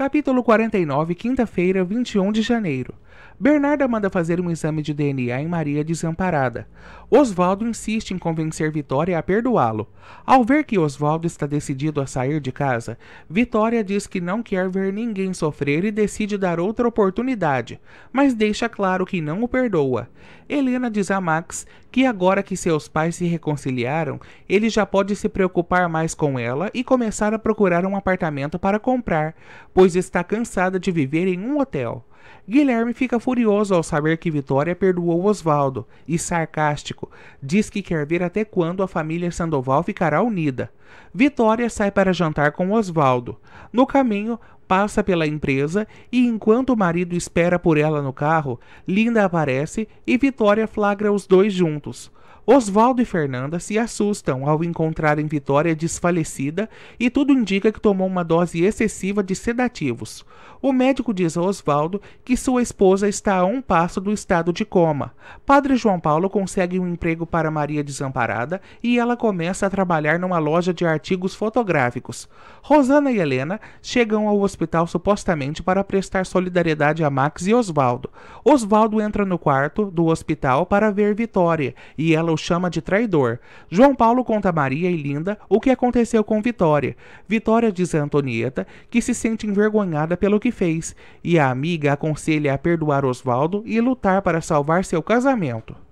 Capítulo 49, quinta-feira, 21 de janeiro. Bernarda manda fazer um exame de DNA em Maria desamparada. Oswaldo insiste em convencer Vitória a perdoá-lo. Ao ver que Oswaldo está decidido a sair de casa, Vitória diz que não quer ver ninguém sofrer e decide dar outra oportunidade, mas deixa claro que não o perdoa. Helena diz a Max que agora que seus pais se reconciliaram, ele já pode se preocupar mais com ela e começar a procurar um apartamento para comprar, pois está cansada de viver em um hotel. Guilherme fica furioso ao saber que Vitória perdoou Osvaldo e, sarcástico, diz que quer ver até quando a família Sandoval ficará unida. Vitória sai para jantar com Osvaldo. No caminho, passa pela empresa e enquanto o marido espera por ela no carro, Linda aparece e Vitória flagra os dois juntos. Oswaldo e Fernanda se assustam ao encontrarem Vitória desfalecida e tudo indica que tomou uma dose excessiva de sedativos. O médico diz a Oswaldo que sua esposa está a um passo do estado de coma. Padre João Paulo consegue um emprego para Maria Desamparada e ela começa a trabalhar numa loja de artigos fotográficos. Rosana e Helena chegam ao hospital hospital supostamente para prestar solidariedade a Max e Osvaldo. Osvaldo entra no quarto do hospital para ver Vitória e ela o chama de traidor. João Paulo conta a Maria e Linda o que aconteceu com Vitória. Vitória diz a Antonieta que se sente envergonhada pelo que fez e a amiga aconselha a perdoar Osvaldo e lutar para salvar seu casamento.